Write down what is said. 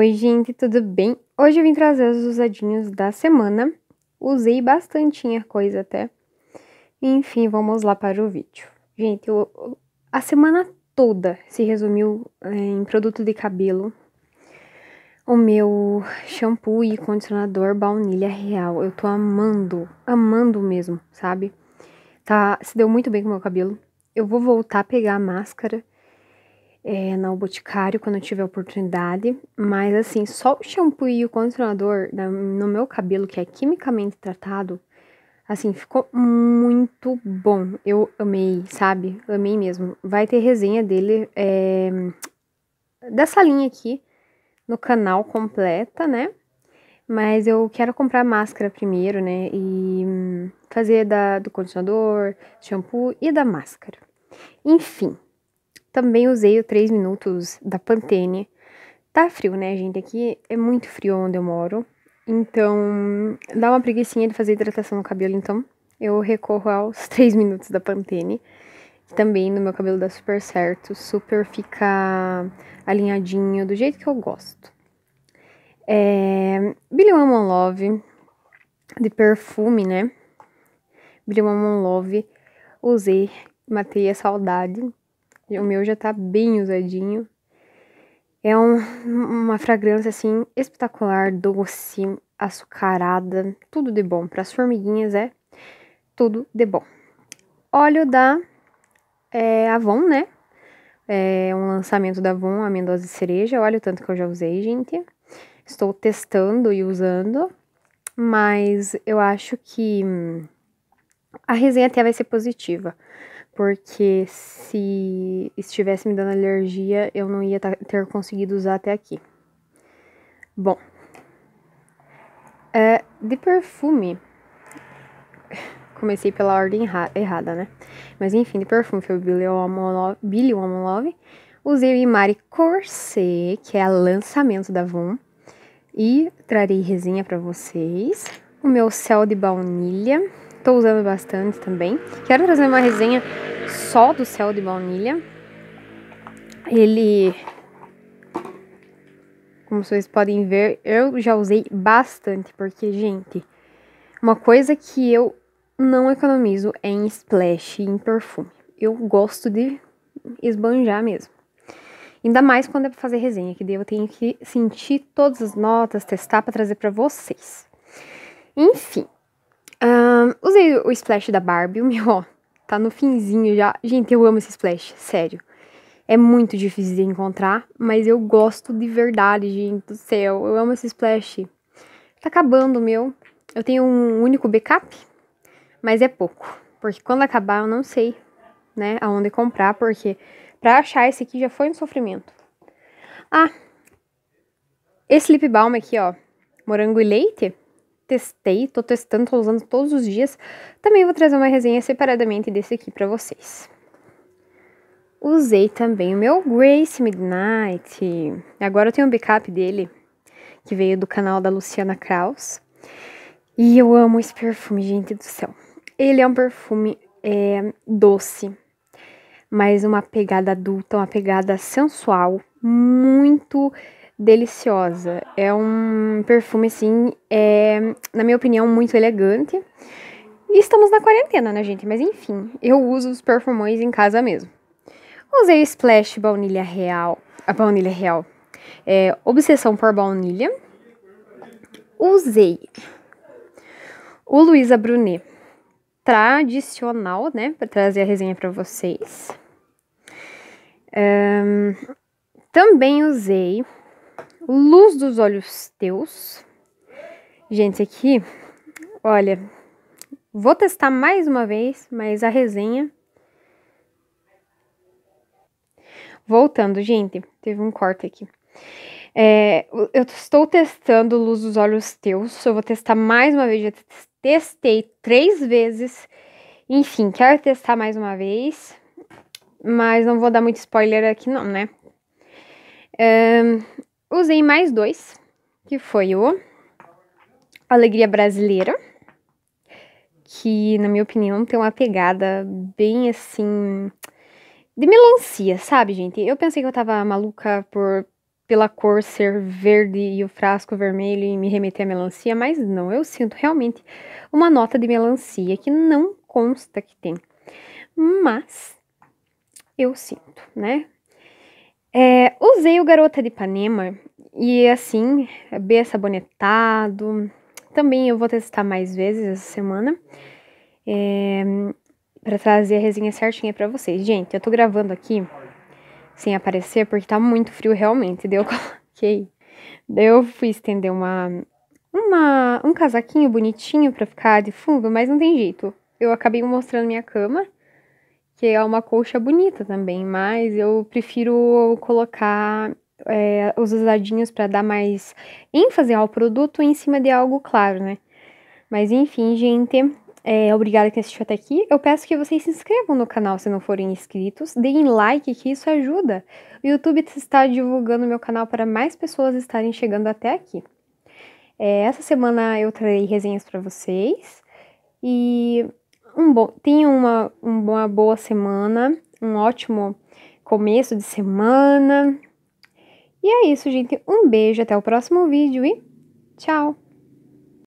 Oi, gente, tudo bem? Hoje eu vim trazer os usadinhos da semana. Usei bastante coisa até. Enfim, vamos lá para o vídeo. Gente, eu, a semana toda se resumiu é, em produto de cabelo. O meu shampoo e condicionador baunilha real. Eu tô amando, amando mesmo, sabe? Tá, se deu muito bem com o meu cabelo. Eu vou voltar a pegar a máscara é, na Boticário quando eu tiver a oportunidade, mas assim, só o shampoo e o condicionador no meu cabelo, que é quimicamente tratado, assim, ficou muito bom. Eu amei, sabe? Amei mesmo. Vai ter resenha dele, é, dessa linha aqui, no canal completa, né? Mas eu quero comprar máscara primeiro, né? E hum, fazer da, do condicionador, shampoo e da máscara. Enfim, também usei o 3 minutos da Pantene. Tá frio, né, gente? Aqui é muito frio onde eu moro. Então, dá uma preguiçinha de fazer hidratação no cabelo, então eu recorro aos 3 minutos da Pantene. Que também no meu cabelo dá super certo, super fica alinhadinho, do jeito que eu gosto. É, Billy Woman Love, de perfume, né? Billy Woman Love, usei, matei a saudade. O meu já tá bem usadinho. É um, uma fragrância assim espetacular, doce, açucarada, tudo de bom. Para as formiguinhas é tudo de bom. Óleo da é, Avon, né? É um lançamento da Avon, amêndoas e cereja. Olha o tanto que eu já usei, gente. Estou testando e usando, mas eu acho que hum, a resenha até vai ser positiva porque se estivesse me dando alergia, eu não ia ter conseguido usar até aqui. Bom, é, de perfume, comecei pela ordem errada, né? Mas enfim, de perfume foi o Billy Woman Billy Woman Love. Usei o Imari Corsé, que é lançamento da Von. E trarei resenha para vocês. O meu céu de baunilha, estou usando bastante também. Quero trazer uma resenha só do céu de baunilha. Ele, como vocês podem ver, eu já usei bastante, porque, gente, uma coisa que eu não economizo é em splash, em perfume. Eu gosto de esbanjar mesmo. Ainda mais quando é para fazer resenha, que daí eu tenho que sentir todas as notas, testar para trazer para vocês. Enfim, usei o splash da Barbie, o meu, ó, tá no finzinho já. Gente, eu amo esse splash, sério. É muito difícil de encontrar, mas eu gosto de verdade, gente do céu. Eu amo esse splash. Tá acabando o meu. Eu tenho um único backup, mas é pouco. Porque quando acabar, eu não sei, né, aonde comprar, porque pra achar esse aqui já foi um sofrimento. Ah, esse lip balm aqui, ó, morango e leite, testei, tô testando, tô usando todos os dias. Também vou trazer uma resenha separadamente desse aqui para vocês. Usei também o meu Grace Midnight. Agora eu tenho um backup dele, que veio do canal da Luciana Kraus. E eu amo esse perfume, gente do céu. Ele é um perfume é, doce, mas uma pegada adulta, uma pegada sensual, muito deliciosa. É um perfume, assim, é, na minha opinião, muito elegante. E estamos na quarentena, né, gente? Mas enfim, eu uso os perfumões em casa mesmo. Usei Splash Baunilha Real. A baunilha real. É, obsessão por baunilha. Usei o Luisa Brunet tradicional, né? Para trazer a resenha para vocês. Um, também usei luz dos olhos teus. Gente, aqui, olha, vou testar mais uma vez, mas a resenha. Voltando, gente, teve um corte aqui. É, eu estou testando luz dos olhos teus. Eu vou testar mais uma vez. Já testei três vezes. Enfim, quero testar mais uma vez. Mas não vou dar muito spoiler aqui, não, né? usei mais dois, que foi o Alegria Brasileira, que, na minha opinião, tem uma pegada bem assim. de melancia, sabe, gente? Eu pensei que eu tava maluca por pela cor ser verde e o frasco vermelho e me remeter à melancia, mas não, eu sinto realmente uma nota de melancia que não consta que tem. Mas eu sinto, né? É, usei o Garota de Ipanema e assim, é bem sabonetado. Também eu vou testar mais vezes essa semana. É, para trazer a resenha certinha para vocês. Gente, eu tô gravando aqui sem aparecer porque tá muito frio realmente. Daí eu coloquei. Daí eu fui estender uma, uma um casaquinho bonitinho para ficar de fundo, mas não tem jeito. Eu acabei mostrando minha cama que é uma colcha bonita também, mas eu prefiro colocar é, os usadinhos para dar mais ênfase ao produto em cima de algo claro, né? Mas enfim, gente, é, obrigada que assistiu até aqui. Eu peço que vocês se inscrevam no canal se não forem inscritos, deem like que isso ajuda. O YouTube está divulgando meu canal para mais pessoas estarem chegando até aqui. É, essa semana eu trarei resenhas para vocês e um bom, tenha uma, uma boa semana, um ótimo começo de semana. E é isso, gente. Um beijo, até o próximo vídeo e tchau!